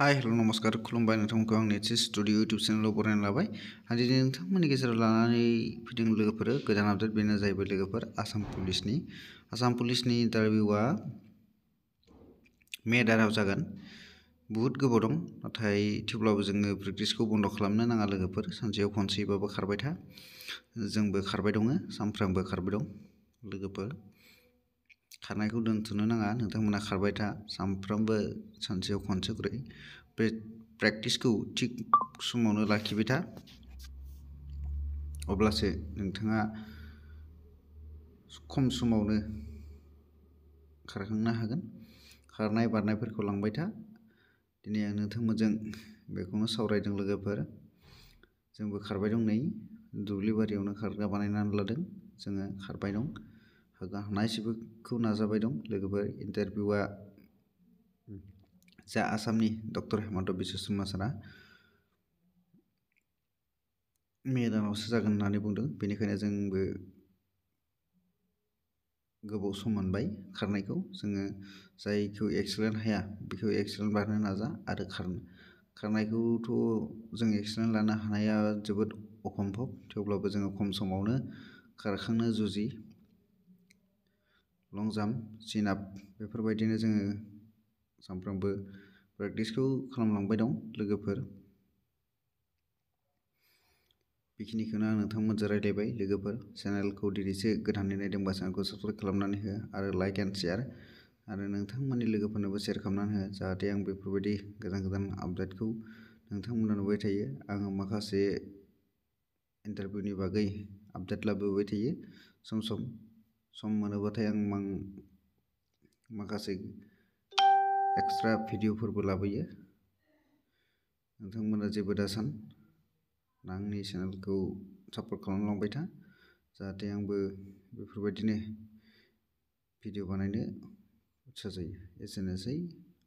Hai, halo, namaskar, kulum bayi nathamu kawang netsi studio youtube channel lo poren labai Hanji di nathamu ni kisar lana ni video lo kapar kejana update bina zai bai lo kapar asam polis ni Asam polis ni darabi wa me darab zagan Buhut ke bodong, nathai tiup labu zeng nge praktis ko bondok lam na nangal lo kapar San jiyo konsi baba kharbai tha Zeng ba kharbai dong nge, sam prang ba kharbai dong Lo kapar खारनायखौ दोन्थ'नो नाङा नोंथांमोना खारबाय था सानफ्रामबो सानसेयाव खनसे खरै प्रेक्टिसखौ थिग समावनो लाखिबाय था अब्लासो नोंथाङा खम समावनो खारखांनो हागोन खारनाय बारनायफोरखौ लांबाय था दिनै आं नोंथांमोनजों बेखौनो सावरायदों लोगोफोर जोंबो खारबाय दं नै दुब्लि बारियावनो खारग्रा बानायनानै लादों जोङो खारबाय दं होगोन हानायसिबखौ नाजाबाय दं लोगोफोर इन्टारभिउआ जा आसामनि डक्टर हेमन्त बिश्वशर्मा सारा मे दानावसो जागोन होननानै बुंदों बेनिखायनो जोंबो गोबाव सम मोनबाय खारनायखौ जोङो जायखौ एक्सिडेन्ट हाया बेखौ एक्सिडेन्ट बारनो नाजा आरो खारनो खारनायखौथ' जों एक्सिडेन्ट लानो हानाया जोबोद अखम्भब थेवब्लाबो जोङो खम समावनो खारखांनो जुजि लं जाम सिन आप बेफोरबायदिनो जोङो सानफ्रोमबो प्रेक्टिसखौ खालामलांबाय दं लोगोफोर बेखिनिखौनो आं नोंथांमोनजों रायज्लायबाय लोगोफोर चेनेलखौ दिनैसो गोदानै नायदोंबा चेनेलखौ साबस्क्राइब खालामनानै हो आरो लाइक एन्ड शेयार आरो नोंथांमोननि लोगोफोरनोबो शेयार खालामनानै हो जाहाथे आं बेफोरबायदि गोदान गोदान आपडेटखौ नोंथांमोना नुबाय थायो आङो माखासे इन्टारभिउनि बागै आपडेट लाबोबाय थायो सम सम सम मोनोबाथाय आं मां माखासे एक्सट्रा भिडिअफोरबो लाबोयो नोंथांमोना जेबो दासान आंनि चेनेलखौ सापर्ट खालामलांबाय था जाहाथे आंबो बेफोरबायदिनो भिडिअ बानायनो उत्सा जायो एसेनोसै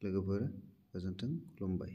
लोगोफोर गोजोन्थों खुलुमबाय